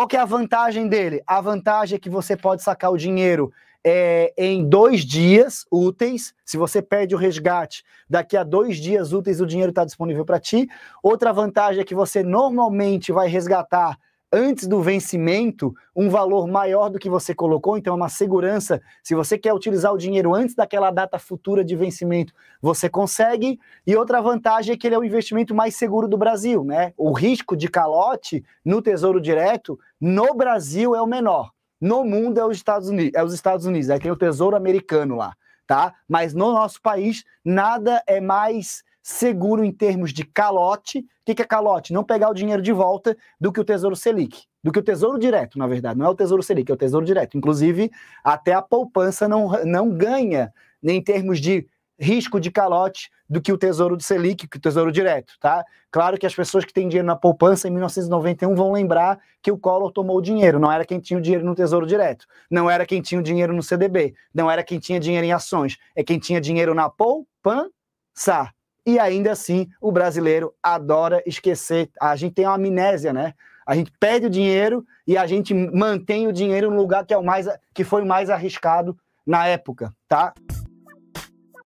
Qual que é a vantagem dele? A vantagem é que você pode sacar o dinheiro é, em dois dias úteis. Se você perde o resgate, daqui a dois dias úteis o dinheiro está disponível para ti. Outra vantagem é que você normalmente vai resgatar antes do vencimento um valor maior do que você colocou, então é uma segurança. Se você quer utilizar o dinheiro antes daquela data futura de vencimento, você consegue. E outra vantagem é que ele é o investimento mais seguro do Brasil, né? O risco de calote no Tesouro Direto no Brasil é o menor. No mundo é os Estados Unidos, é os Estados Unidos, aí tem o Tesouro Americano lá, tá? Mas no nosso país nada é mais seguro em termos de calote. O que, é calote? Não pegar o dinheiro de volta do que o Tesouro Selic. Do que o Tesouro Direto, na verdade. Não é o Tesouro Selic, é o Tesouro Direto. Inclusive, até a poupança não, não ganha em termos de risco de calote do que o Tesouro do Selic, que o Tesouro Direto, tá? Claro que as pessoas que têm dinheiro na poupança em 1991 vão lembrar que o Collor tomou o dinheiro, não era quem tinha o dinheiro no Tesouro Direto, não era quem tinha o dinheiro no CDB, não era quem tinha dinheiro em ações, é quem tinha dinheiro na poupança. E ainda assim, o brasileiro adora esquecer. A gente tem uma amnésia, né? A gente perde o dinheiro e a gente mantém o dinheiro no lugar que é o mais que foi o mais arriscado na época, tá?